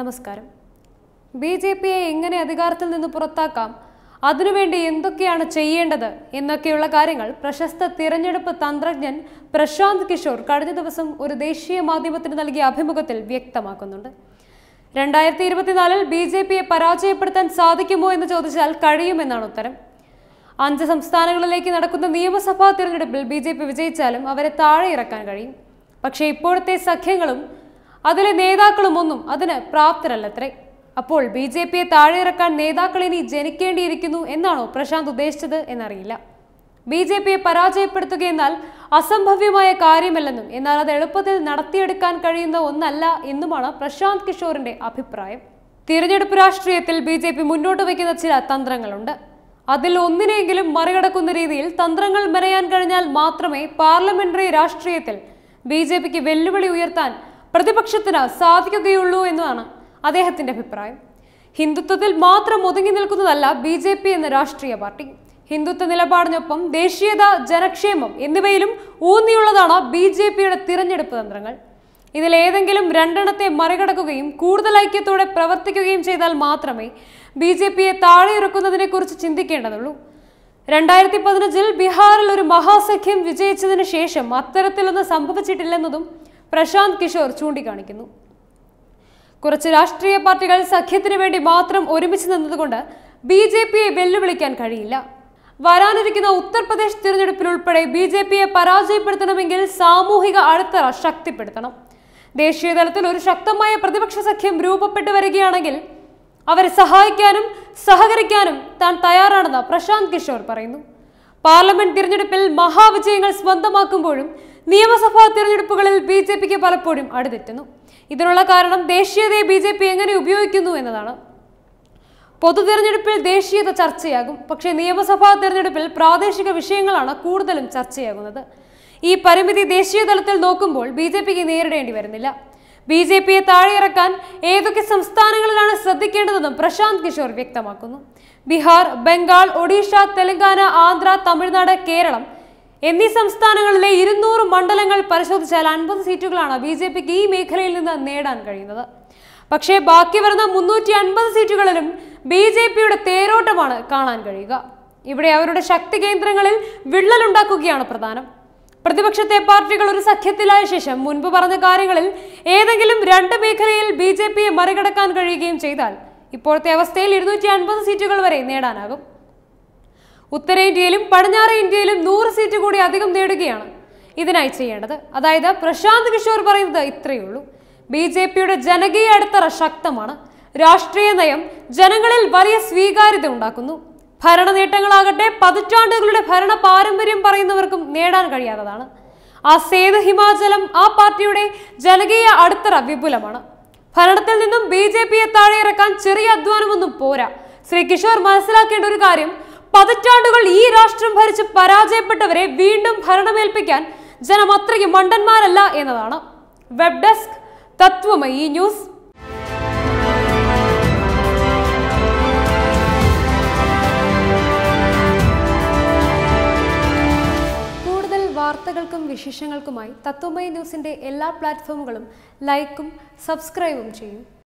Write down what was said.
നമസ്കാരം B J പിയെ എങ്ങനെ അധികാരത്തിൽ നിന്ന് പുറത്താക്കാം അതിനുവേണ്ടി എന്തൊക്കെയാണ് ചെയ്യേണ്ടത് എന്നൊക്കെയുള്ള കാര്യങ്ങൾ പ്രശസ്ത തിരഞ്ഞെടുപ്പ് തന്ത്രജ്ഞൻ പ്രശാന്ത് കിഷോർ കഴിഞ്ഞ ദിവസം ഒരു ദേശീയ മാധ്യമത്തിന് നൽകിയ അഭിമുഖത്തിൽ വ്യക്തമാക്കുന്നുണ്ട് രണ്ടായിരത്തി ഇരുപത്തിനാലിൽ ബി ജെ പിയെ പരാജയപ്പെടുത്താൻ സാധിക്കുമോ എന്ന് ചോദിച്ചാൽ കഴിയുമെന്നാണ് ഉത്തരം അഞ്ച് സംസ്ഥാനങ്ങളിലേക്ക് നടക്കുന്ന നിയമസഭാ തിരഞ്ഞെടുപ്പിൽ ബി ജെ പി വിജയിച്ചാലും അവരെ താഴെ ഇറക്കാൻ കഴിയും പക്ഷേ ഇപ്പോഴത്തെ സഖ്യങ്ങളും അതിലെ ഒന്നും അതിന് പ്രാപ്തരല്ലത്രേ അപ്പോൾ ബി ജെ പിയെ താഴെയിറക്കാൻ നേതാക്കൾ ഇനി ജനിക്കേണ്ടിയിരിക്കുന്നു എന്നാണോ പ്രശാന്ത് ഉദ്ദേശിച്ചത് എന്നറിയില്ല ബി ജെ പിയെ പരാജയപ്പെടുത്തുക എന്നാൽ അസംഭവ്യമായ കാര്യമല്ലെന്നും എന്നാൽ അത് എളുപ്പത്തിൽ നടത്തിയെടുക്കാൻ കഴിയുന്ന ഒന്നല്ല എന്നുമാണ് പ്രശാന്ത് കിഷോറിന്റെ അഭിപ്രായം തിരഞ്ഞെടുപ്പ് രാഷ്ട്രീയത്തിൽ ബി ജെ പി മുന്നോട്ട് വയ്ക്കുന്ന ചില തന്ത്രങ്ങളുണ്ട് അതിൽ ഒന്നിനെങ്കിലും മറികടക്കുന്ന രീതിയിൽ തന്ത്രങ്ങൾ മെനയാൻ കഴിഞ്ഞാൽ മാത്രമേ പാർലമെന്ററി രാഷ്ട്രീയത്തിൽ ബി ജെ പിക്ക് വെല്ലുവിളി ഉയർത്താൻ പ്രതിപക്ഷത്തിന് സാധിക്കുകയുള്ളൂ എന്നതാണ് അദ്ദേഹത്തിന്റെ അഭിപ്രായം ഹിന്ദുത്വത്തിൽ മാത്രം ഒതുങ്ങി നിൽക്കുന്നതല്ല ബി ജെ പി എന്ന രാഷ്ട്രീയ പാർട്ടി ഹിന്ദുത്വ നിലപാടിനൊപ്പം ദേശീയത ജനക്ഷേമം എന്നിവയിലും ഊന്നിയുള്ളതാണ് ബി ജെ പിയുടെ തിരഞ്ഞെടുപ്പ് തന്ത്രങ്ങൾ ഇതിലേതെങ്കിലും രണ്ടെണ്ണത്തെ മറികടക്കുകയും കൂടുതൽ ഐക്യത്തോടെ പ്രവർത്തിക്കുകയും ചെയ്താൽ മാത്രമേ ബി ജെ പിയെ താഴെയിറക്കുന്നതിനെക്കുറിച്ച് ചിന്തിക്കേണ്ടതുള്ളൂ രണ്ടായിരത്തി പതിനഞ്ചിൽ ബീഹാറിൽ ഒരു മഹാസഖ്യം വിജയിച്ചതിന് ശേഷം അത്തരത്തിലൊന്നും സംഭവിച്ചിട്ടില്ലെന്നതും പ്രശാന്ത് കിഷോർ ചൂണ്ടിക്കാണിക്കുന്നു കുറച്ച് രാഷ്ട്രീയ പാർട്ടികൾ സഖ്യത്തിനു വേണ്ടി മാത്രം ഒരുമിച്ച് നിന്നതുകൊണ്ട് ബി ജെ പിയെ വെല്ലുവിളിക്കാൻ കഴിയില്ല വരാനിരിക്കുന്ന ഉത്തർപ്രദേശ് തിരഞ്ഞെടുപ്പിൽ ഉൾപ്പെടെ ബി ജെ പിയെ പരാജയപ്പെടുത്തണമെങ്കിൽ സാമൂഹിക അടിത്തറ ശക്തിപ്പെടുത്തണം ദേശീയതലത്തിൽ ഒരു ശക്തമായ പ്രതിപക്ഷ സഖ്യം രൂപപ്പെട്ടു വരികയാണെങ്കിൽ അവരെ സഹായിക്കാനും സഹകരിക്കാനും താൻ തയ്യാറാണെന്ന് പ്രശാന്ത് കിഷോർ പറയുന്നു പാർലമെന്റ് തിരഞ്ഞെടുപ്പിൽ മഹാവിജയങ്ങൾ സ്വന്തമാക്കുമ്പോഴും നിയമസഭാ തിരഞ്ഞെടുപ്പുകളിൽ ബി ജെ പിക്ക് പലപ്പോഴും അടുതെറ്റുന്നു ഇതിനുള്ള കാരണം ദേശീയതയെ ബി ജെ പി എങ്ങനെ ഉപയോഗിക്കുന്നു എന്നതാണ് പൊതു തിരഞ്ഞെടുപ്പിൽ ദേശീയത ചർച്ചയാകും പക്ഷേ നിയമസഭാ തിരഞ്ഞെടുപ്പിൽ പ്രാദേശിക വിഷയങ്ങളാണ് കൂടുതലും ചർച്ചയാകുന്നത് ഈ പരിമിതി ദേശീയ തലത്തിൽ നോക്കുമ്പോൾ ബി ജെ പിക്ക് നേരിടേണ്ടി വരുന്നില്ല ബി ജെ പിയെ താഴെയിറക്കാൻ ഏതൊക്കെ സംസ്ഥാനങ്ങളിലാണ് ശ്രദ്ധിക്കേണ്ടതെന്നും പ്രശാന്ത് കിഷോർ വ്യക്തമാക്കുന്നു ബീഹാർ ബംഗാൾ ഒഡീഷ തെലങ്കാന ആന്ധ്ര തമിഴ്നാട് കേരളം എന്നീ സംസ്ഥാനങ്ങളിലെ ഇരുന്നൂറ് മണ്ഡലങ്ങൾ പരിശോധിച്ചാൽ അൻപത് സീറ്റുകളാണ് ബി ജെ പിക്ക് ഈ മേഖലയിൽ നിന്ന് നേടാൻ കഴിയുന്നത് പക്ഷേ ബാക്കി വരുന്ന മുന്നൂറ്റി അൻപത് സീറ്റുകളിലും ബി ജെ പിയുടെ തേരോട്ടമാണ് കാണാൻ കഴിയുക ഇവിടെ അവരുടെ ശക്തി കേന്ദ്രങ്ങളിൽ വിള്ളലുണ്ടാക്കുകയാണ് പ്രധാനം പ്രതിപക്ഷത്തെ പാർട്ടികൾ ഒരു സഖ്യത്തിലായ ശേഷം മുൻപ് പറഞ്ഞ കാര്യങ്ങളിൽ ഏതെങ്കിലും രണ്ട് മേഖലയിൽ ബി ജെ പിയെ മറികടക്കാൻ കഴിയുകയും ചെയ്താൽ ഇപ്പോഴത്തെ അവസ്ഥയിൽ ഇരുന്നൂറ്റി അൻപത് സീറ്റുകൾ വരെ നേടാനാകും ഉത്തരേന്ത്യയിലും പടിഞ്ഞാറേ ഇന്ത്യയിലും നൂറ് സീറ്റ് കൂടി അധികം നേടുകയാണ് ഇതിനായി ചെയ്യേണ്ടത് അതായത് പ്രശാന്ത് കിഷോർ പറയുന്നത് ഇത്രയേ ഉള്ളൂ ബി ജെ പിയുടെ ജനകീയ അടിത്തറ ശക്തമാണ് രാഷ്ട്രീയ നയം ജനങ്ങളിൽ വലിയ സ്വീകാര്യത ഉണ്ടാക്കുന്നു ഭരണ നേട്ടങ്ങളാകട്ടെ പതിറ്റാണ്ടുകളുടെ ഭരണ പാരമ്പര്യം പറയുന്നവർക്കും നേടാൻ കഴിയാത്തതാണ് ആ സേതു ഹിമാചലം ആ പാർട്ടിയുടെ ജനകീയ അടിത്തറ വിപുലമാണ് ഭരണത്തിൽ നിന്നും ബി ജെ പിയെ താഴെയിറക്കാൻ ചെറിയ അധ്വാനമൊന്നും പോരാ ശ്രീ കിഷോർ മനസ്സിലാക്കേണ്ട ഒരു കാര്യം പതിറ്റാണ്ടുകൾ ഈ രാഷ്ട്രം ഭരിച്ച് പരാജയപ്പെട്ടവരെ വീണ്ടും ഭരണമേൽപ്പിക്കാൻ ജനം അത്രയ്ക്ക് മണ്ടന്മാരല്ല എന്നതാണ് വെബ് ഡെസ്ക് തത്വമയി ന്യൂസ് കൂടുതൽ വാർത്തകൾക്കും വിശേഷങ്ങൾക്കുമായി തത്വമയി എല്ലാ ലൈക്കും സബ്സ്ക്രൈബും